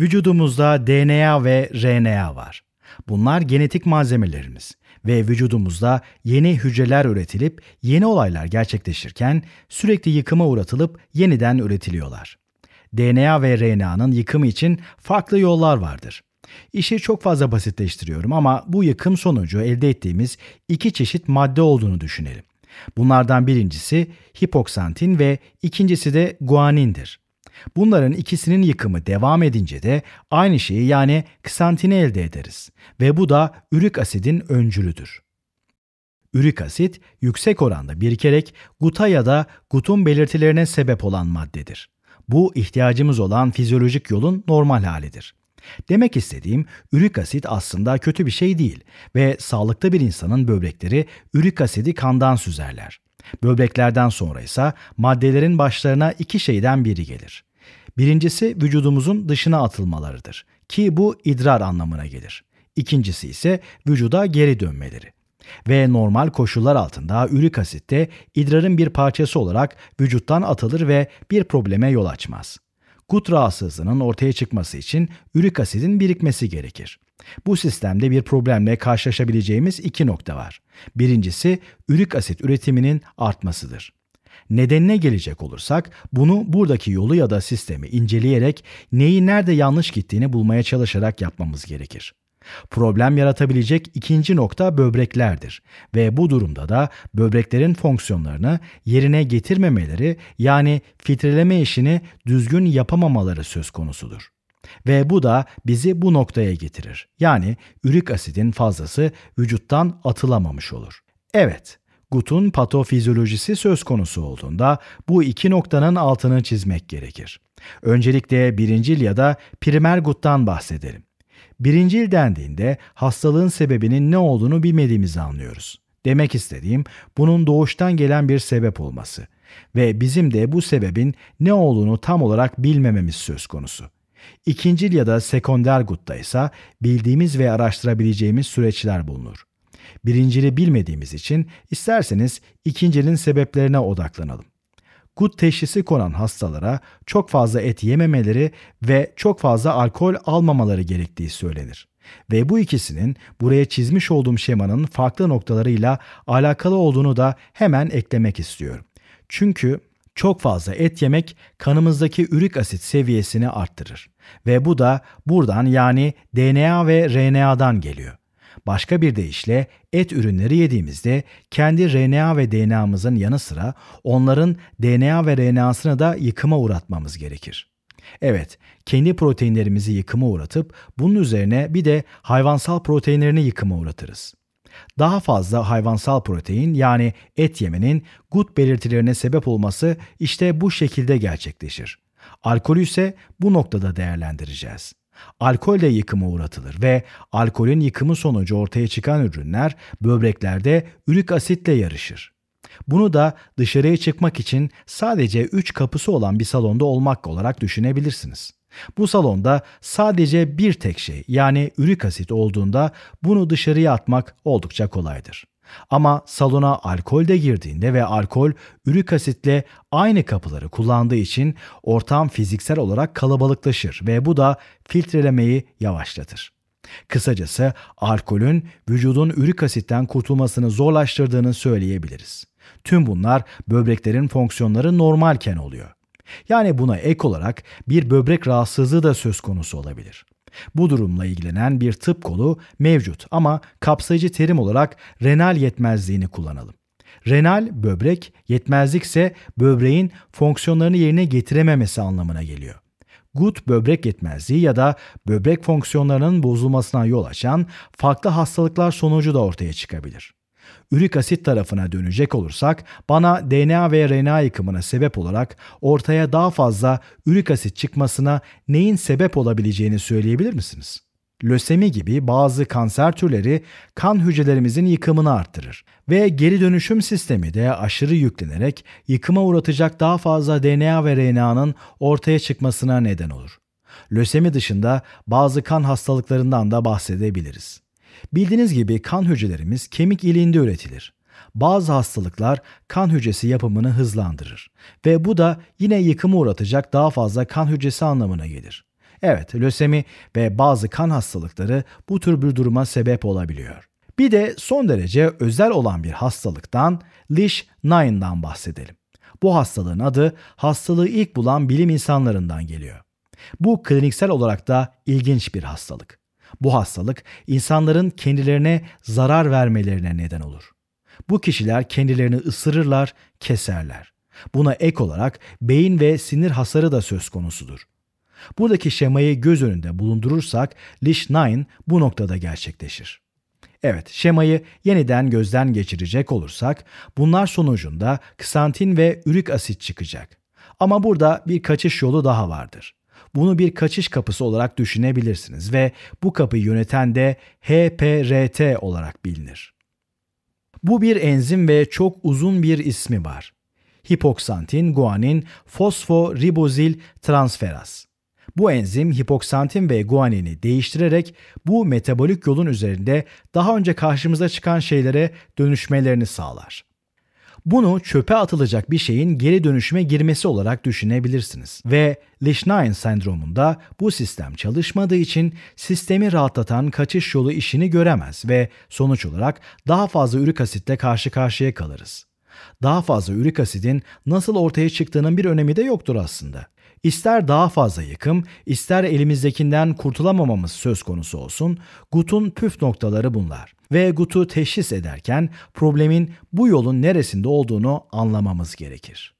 Vücudumuzda DNA ve RNA var. Bunlar genetik malzemelerimiz ve vücudumuzda yeni hücreler üretilip yeni olaylar gerçekleşirken sürekli yıkıma uğratılıp yeniden üretiliyorlar. DNA ve RNA'nın yıkımı için farklı yollar vardır. İşi çok fazla basitleştiriyorum ama bu yıkım sonucu elde ettiğimiz iki çeşit madde olduğunu düşünelim. Bunlardan birincisi hipoksantin ve ikincisi de guanindir. Bunların ikisinin yıkımı devam edince de aynı şeyi yani ksantini elde ederiz ve bu da ürik asidin öncülüdür. Ürik asit yüksek oranda birikerek guta ya da gutun belirtilerine sebep olan maddedir. Bu ihtiyacımız olan fizyolojik yolun normal halidir. Demek istediğim ürik asit aslında kötü bir şey değil ve sağlıklı bir insanın böbrekleri ürik asidi kandan süzerler. Böbreklerden sonra ise maddelerin başlarına iki şeyden biri gelir. Birincisi vücudumuzun dışına atılmalarıdır ki bu idrar anlamına gelir. İkincisi ise vücuda geri dönmeleri. Ve normal koşullar altında ürik asit de idrarın bir parçası olarak vücuttan atılır ve bir probleme yol açmaz. Gut rahatsızlığının ortaya çıkması için ürik asidin birikmesi gerekir. Bu sistemde bir problemle karşılaşabileceğimiz iki nokta var. Birincisi ürik asit üretiminin artmasıdır. Nedenine gelecek olursak bunu buradaki yolu ya da sistemi inceleyerek neyi nerede yanlış gittiğini bulmaya çalışarak yapmamız gerekir. Problem yaratabilecek ikinci nokta böbreklerdir ve bu durumda da böbreklerin fonksiyonlarını yerine getirmemeleri yani filtreleme işini düzgün yapamamaları söz konusudur ve bu da bizi bu noktaya getirir. Yani ürik asidin fazlası vücuttan atılamamış olur. Evet, gutun patofizyolojisi söz konusu olduğunda bu iki noktanın altını çizmek gerekir. Öncelikle birincil ya da primer guttan bahsedelim. Birincil dendiğinde hastalığın sebebinin ne olduğunu bilmediğimizi anlıyoruz. Demek istediğim bunun doğuştan gelen bir sebep olması ve bizim de bu sebebin ne olduğunu tam olarak bilmememiz söz konusu. İkincil ya da sekonder gutta ise bildiğimiz ve araştırabileceğimiz süreçler bulunur. Birincili bilmediğimiz için isterseniz ikincinin sebeplerine odaklanalım. Gut teşhisi konan hastalara çok fazla et yememeleri ve çok fazla alkol almamaları gerektiği söylenir. Ve bu ikisinin buraya çizmiş olduğum şemanın farklı noktalarıyla alakalı olduğunu da hemen eklemek istiyorum. Çünkü çok fazla et yemek kanımızdaki ürik asit seviyesini arttırır ve bu da buradan yani DNA ve RNA'dan geliyor. Başka bir deyişle et ürünleri yediğimizde kendi RNA ve DNA'mızın yanı sıra onların DNA ve RNA'sını da yıkıma uğratmamız gerekir. Evet, kendi proteinlerimizi yıkıma uğratıp bunun üzerine bir de hayvansal proteinlerini yıkıma uğratırız. Daha fazla hayvansal protein yani et yemenin gut belirtilerine sebep olması işte bu şekilde gerçekleşir. Alkolü ise bu noktada değerlendireceğiz. Alkol de yıkıma uğratılır ve alkolün yıkımı sonucu ortaya çıkan ürünler böbreklerde ürik asitle yarışır. Bunu da dışarıya çıkmak için sadece 3 kapısı olan bir salonda olmak olarak düşünebilirsiniz. Bu salonda sadece bir tek şey yani ürik asit olduğunda bunu dışarıya atmak oldukça kolaydır. Ama salona alkol de girdiğinde ve alkol ürik asitle aynı kapıları kullandığı için ortam fiziksel olarak kalabalıklaşır ve bu da filtrelemeyi yavaşlatır. Kısacası alkolün vücudun ürik asitten kurtulmasını zorlaştırdığını söyleyebiliriz. Tüm bunlar böbreklerin fonksiyonları normalken oluyor. Yani buna ek olarak bir böbrek rahatsızlığı da söz konusu olabilir. Bu durumla ilgilenen bir tıp kolu mevcut ama kapsayıcı terim olarak renal yetmezliğini kullanalım. Renal böbrek, yetmezlikse böbreğin fonksiyonlarını yerine getirememesi anlamına geliyor. Gut böbrek yetmezliği ya da böbrek fonksiyonlarının bozulmasına yol açan farklı hastalıklar sonucu da ortaya çıkabilir. Ürik asit tarafına dönecek olursak bana DNA ve RNA yıkımına sebep olarak ortaya daha fazla ürik asit çıkmasına neyin sebep olabileceğini söyleyebilir misiniz? Lösemi gibi bazı kanser türleri kan hücrelerimizin yıkımını arttırır ve geri dönüşüm sistemi de aşırı yüklenerek yıkıma uğratacak daha fazla DNA ve RNA'nın ortaya çıkmasına neden olur. Lösemi dışında bazı kan hastalıklarından da bahsedebiliriz. Bildiğiniz gibi kan hücrelerimiz kemik iliğinde üretilir. Bazı hastalıklar kan hücresi yapımını hızlandırır ve bu da yine yıkımı uğratacak daha fazla kan hücresi anlamına gelir. Evet, lösemi ve bazı kan hastalıkları bu tür bir duruma sebep olabiliyor. Bir de son derece özel olan bir hastalıktan Lish-9'dan bahsedelim. Bu hastalığın adı hastalığı ilk bulan bilim insanlarından geliyor. Bu kliniksel olarak da ilginç bir hastalık. Bu hastalık insanların kendilerine zarar vermelerine neden olur. Bu kişiler kendilerini ısırırlar, keserler. Buna ek olarak beyin ve sinir hasarı da söz konusudur. Buradaki şemayı göz önünde bulundurursak Lish-9 bu noktada gerçekleşir. Evet, şemayı yeniden gözden geçirecek olursak bunlar sonucunda ksantin ve ürik asit çıkacak. Ama burada bir kaçış yolu daha vardır. Bunu bir kaçış kapısı olarak düşünebilirsiniz ve bu kapıyı yöneten de HPRT olarak bilinir. Bu bir enzim ve çok uzun bir ismi var. Hipoksantin, guanin, fosforibozil transferaz. Bu enzim hipoksantin ve guanini değiştirerek bu metabolik yolun üzerinde daha önce karşımıza çıkan şeylere dönüşmelerini sağlar. Bunu çöpe atılacak bir şeyin geri dönüşüme girmesi olarak düşünebilirsiniz. Ve Lichtenstein sendromunda bu sistem çalışmadığı için sistemi rahatlatan kaçış yolu işini göremez ve sonuç olarak daha fazla ürik asitle karşı karşıya kalırız. Daha fazla ürik asidin nasıl ortaya çıktığının bir önemi de yoktur aslında. İster daha fazla yıkım, ister elimizdekinden kurtulamamamız söz konusu olsun, GUT'un püf noktaları bunlar. Ve GUT'u teşhis ederken problemin bu yolun neresinde olduğunu anlamamız gerekir.